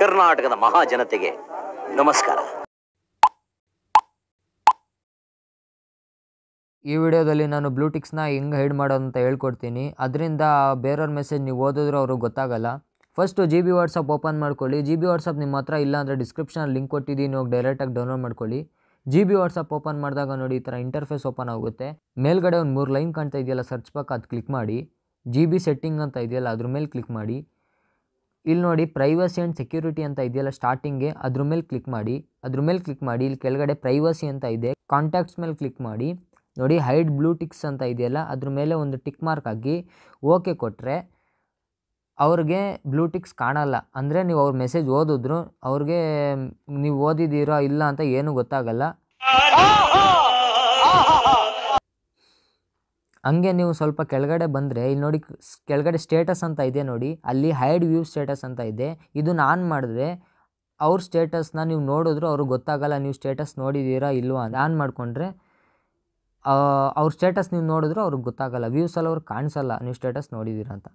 ಕರ್ನಾಟಕದ ಮಹಾಜನತೆಗೆ ನಮಸ್ಕಾರ ಈ ವಿಡಿಯೋದಲ್ಲಿ ನಾನು ಬ್ಲೂಟಿಕ್ಸ್ನ ಹೆಂಗೆ ಹೈಡ್ ಮಾಡೋದು ಅಂತ ಹೇಳ್ಕೊಡ್ತೀನಿ ಅದರಿಂದ ಬೇರೆಯವ್ರ ಮೆಸೇಜ್ ನೀವು ಓದಿದ್ರೆ ಅವ್ರಿಗೆ ಗೊತ್ತಾಗಲ್ಲ first G B WhatsApp open ಮಾಡ್ಕೊಳ್ಳಿ ಜಿ ಬಿ ವಾಟ್ಸಪ್ ನಿಮ್ಮ ಹತ್ರ ಇಲ್ಲ ಅಂದರೆ ಡಿಸ್ಕ್ರಿಪ್ಷನಲ್ಲಿ ಲಿಂಕ್ ಕೊಟ್ಟಿದ್ದೀನಿ ಹೋಗಿ ಡೈರೆಕ್ಟಾಗಿ ಡೌನ್ಲೋಡ್ ಮಾಡ್ಕೊಳ್ಳಿ ಜಿ ಬಿ ವಾಟ್ಸಪ್ ಓಪನ್ ಮಾಡಿದಾಗ ನೋಡಿ ಈ ಥರ ಇಂಟರ್ಫೇಸ್ ಓಪನ್ ಆಗುತ್ತೆ ಮೇಲ್ಗಡೆ ಒಂದು ಮೂರು ಲೈನ್ ಕಾಣ್ತಾ ಇದೆಯಲ್ಲ ಸರ್ಚ್ ಪಕ್ಕ ಅದು ಕ್ಲಿಕ್ ಮಾಡಿ ಜಿ ಬಿ ಸೆಟ್ಟಿಂಗ್ ಅಂತ ಇದೆಯಲ್ಲ ಅದ್ರ ಮೇಲೆ ಕ್ಲಿಕ್ ಮಾಡಿ ಇಲ್ಲಿ ನೋಡಿ ಪ್ರೈವಸಿ ಆ್ಯಂಡ್ ಸೆಕ್ಯೂರಿಟಿ ಅಂತ ಇದೆಯಲ್ಲ ಸ್ಟಾರ್ಟಿಂಗ್ಗೆ ಅದ್ರ ಮೇಲೆ ಕ್ಲಿಕ್ ಮಾಡಿ ಅದ್ರ ಮೇಲೆ ಕ್ಲಿಕ್ ಮಾಡಿ ಇಲ್ಲಿ ಕೆಳಗಡೆ ಪ್ರೈವಸಿ ಅಂತ ಇದೆ ಕಾಂಟ್ಯಾಕ್ಟ್ಸ್ ಮೇಲೆ ಕ್ಲಿಕ್ ಮಾಡಿ ನೋಡಿ ಹೈಡ್ ಬ್ಲೂ ಟಿಕ್ಸ್ ಅಂತ ಇದೆಯಲ್ಲ ಅದ್ರ ಮೇಲೆ ಒಂದು ಟಿಕ್ ಮಾರ್ಕ್ ಆಗಿ ಓಕೆ ಕೊಟ್ಟರೆ ಅವ್ರಿಗೆ ಬ್ಲೂ ಟಿಕ್ಸ್ ಕಾಣಲ್ಲ ಅಂದರೆ ನೀವು ಅವ್ರ ಮೆಸೇಜ್ ಓದಿದ್ರು ಅವ್ರಿಗೆ ನೀವು ಓದಿದ್ದೀರೋ ಇಲ್ಲ ಅಂತ ಏನೂ ಗೊತ್ತಾಗಲ್ಲ ಹಂಗೆ ನೀವು ಸ್ವಲ್ಪ ಕೆಳಗಡೆ ಬಂದರೆ ಇಲ್ಲಿ ನೋಡಿ ಕೆಳಗಡೆ ಸ್ಟೇಟಸ್ ಅಂತ ಇದೆ ನೋಡಿ ಅಲ್ಲಿ ಹೈಡ್ ವ್ಯೂ ಸ್ಟೇಟಸ್ ಅಂತ ಇದೆ ಇದನ್ನು ಆನ್ ಮಾಡಿದ್ರೆ ಅವ್ರ ಸ್ಟೇಟಸ್ನ ನೀವು ನೋಡಿದ್ರು ಅವ್ರಿಗೆ ಗೊತ್ತಾಗಲ್ಲ ನೀವು ಸ್ಟೇಟಸ್ ನೋಡಿದ್ದೀರಾ ಇಲ್ವಾ ಅದು ಆನ್ ಮಾಡಿಕೊಂಡ್ರೆ ಅವ್ರ ಸ್ಟೇಟಸ್ ನೀವು ನೋಡಿದ್ರು ಅವ್ರಿಗೆ ಗೊತ್ತಾಗಲ್ಲ ವ್ಯೂಸಲ್ಲಿ ಅವ್ರಿಗೆ ಕಾಣಿಸಲ್ಲ ನೀವು ಸ್ಟೇಟಸ್ ನೋಡಿದ್ದೀರಾ ಅಂತ